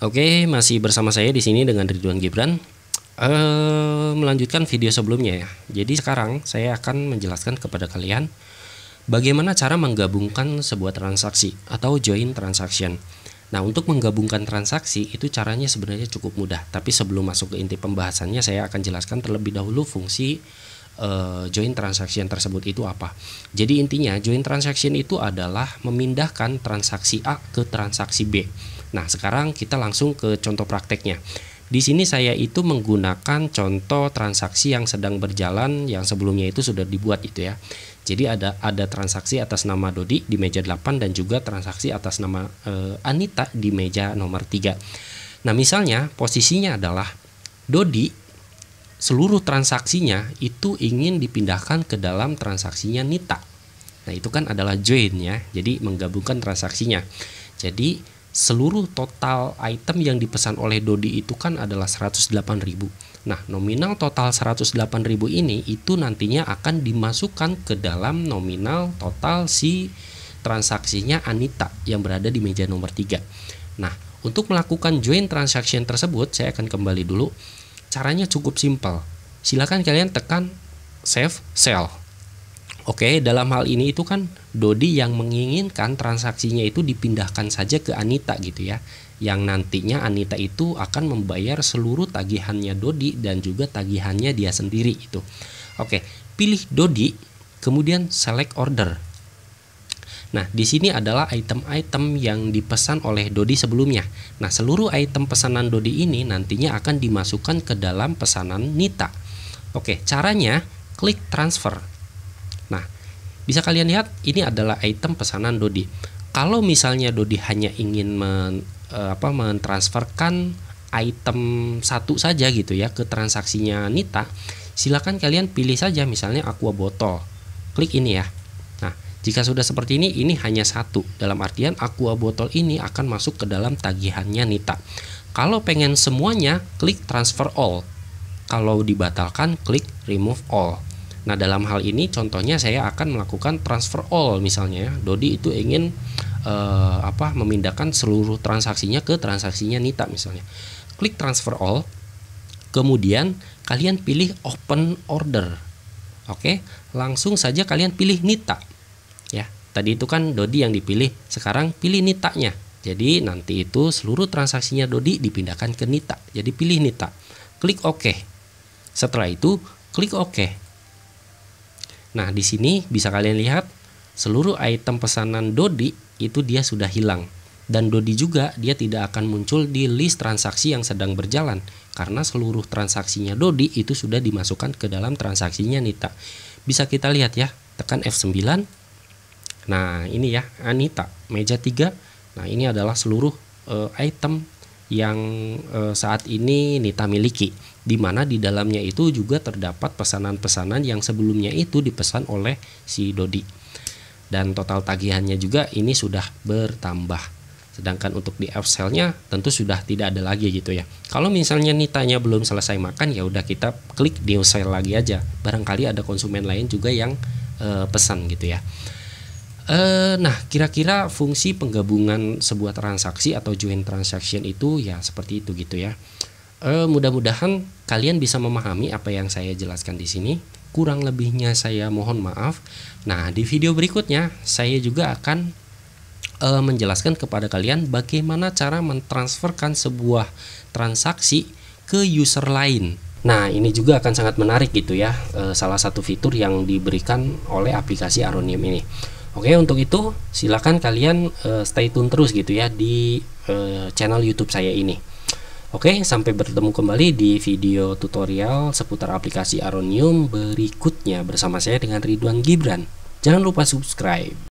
Oke, masih bersama saya di sini dengan Ridwan Gibran. Eh, melanjutkan video sebelumnya ya. Jadi sekarang saya akan menjelaskan kepada kalian bagaimana cara menggabungkan sebuah transaksi atau join transaction. Nah, untuk menggabungkan transaksi itu caranya sebenarnya cukup mudah, tapi sebelum masuk ke inti pembahasannya saya akan jelaskan terlebih dahulu fungsi eh, join transaction tersebut itu apa. Jadi intinya join transaction itu adalah memindahkan transaksi A ke transaksi B Nah, sekarang kita langsung ke contoh prakteknya. Di sini saya itu menggunakan contoh transaksi yang sedang berjalan yang sebelumnya itu sudah dibuat gitu ya. Jadi ada ada transaksi atas nama Dodi di meja 8 dan juga transaksi atas nama e, Anita di meja nomor 3. Nah, misalnya posisinya adalah Dodi seluruh transaksinya itu ingin dipindahkan ke dalam transaksinya Nita. Nah, itu kan adalah join ya. Jadi menggabungkan transaksinya. Jadi seluruh total item yang dipesan oleh Dodi itu kan adalah 108.000. Nah, nominal total 108.000 ini itu nantinya akan dimasukkan ke dalam nominal total si transaksinya Anita yang berada di meja nomor 3. Nah, untuk melakukan join transaction tersebut, saya akan kembali dulu. Caranya cukup simpel. Silakan kalian tekan save sell. Oke, dalam hal ini itu kan Dodi yang menginginkan transaksinya itu dipindahkan saja ke Anita gitu ya. Yang nantinya Anita itu akan membayar seluruh tagihannya Dodi dan juga tagihannya dia sendiri itu. Oke, pilih Dodi, kemudian select order. Nah, di sini adalah item-item yang dipesan oleh Dodi sebelumnya. Nah, seluruh item pesanan Dodi ini nantinya akan dimasukkan ke dalam pesanan Nita. Oke, caranya klik transfer. Bisa kalian lihat ini adalah item pesanan Dodi. Kalau misalnya Dodi hanya ingin men, eh, apa mentransferkan item satu saja gitu ya ke transaksinya Nita, silakan kalian pilih saja misalnya aqua botol. Klik ini ya. Nah, jika sudah seperti ini ini hanya satu. Dalam artian aqua botol ini akan masuk ke dalam tagihannya Nita. Kalau pengen semuanya, klik transfer all. Kalau dibatalkan, klik remove all. Nah dalam hal ini contohnya saya akan melakukan transfer all misalnya. ya Dodi itu ingin eh, apa memindahkan seluruh transaksinya ke transaksinya Nita misalnya. Klik transfer all, kemudian kalian pilih open order. Oke, langsung saja kalian pilih Nita. Ya, tadi itu kan Dodi yang dipilih, sekarang pilih Nitanya. Jadi nanti itu seluruh transaksinya Dodi dipindahkan ke Nita. Jadi pilih Nita. Klik OK. Setelah itu klik OK Nah, di sini bisa kalian lihat seluruh item pesanan Dodi itu dia sudah hilang. Dan Dodi juga dia tidak akan muncul di list transaksi yang sedang berjalan karena seluruh transaksinya Dodi itu sudah dimasukkan ke dalam transaksinya Nita. Bisa kita lihat ya, tekan F9. Nah, ini ya Anita, meja 3. Nah, ini adalah seluruh uh, item yang uh, saat ini Nita miliki di mana di dalamnya itu juga terdapat pesanan-pesanan yang sebelumnya itu dipesan oleh si Dodi. Dan total tagihannya juga ini sudah bertambah. Sedangkan untuk di upsell tentu sudah tidak ada lagi gitu ya. Kalau misalnya nitanya belum selesai makan ya udah kita klik new sale lagi aja. Barangkali ada konsumen lain juga yang e, pesan gitu ya. E, nah, kira-kira fungsi penggabungan sebuah transaksi atau join transaction itu ya seperti itu gitu ya uh, mudah-mudahan kalian bisa memahami apa yang saya jelaskan di sini. Kurang lebihnya saya mohon maaf. Nah, di video berikutnya saya juga akan uh, menjelaskan kepada kalian bagaimana cara mentransferkan sebuah transaksi ke user lain. Nah, ini juga akan sangat menarik gitu ya, e, salah satu fitur yang diberikan oleh aplikasi Aronium ini. Oke, untuk itu silakan kalian e, stay tune terus gitu ya di e, channel YouTube saya ini. Oke, sampai bertemu kembali di video tutorial seputar aplikasi Aronium berikutnya bersama saya dengan Ridwan Gibran. Jangan lupa subscribe.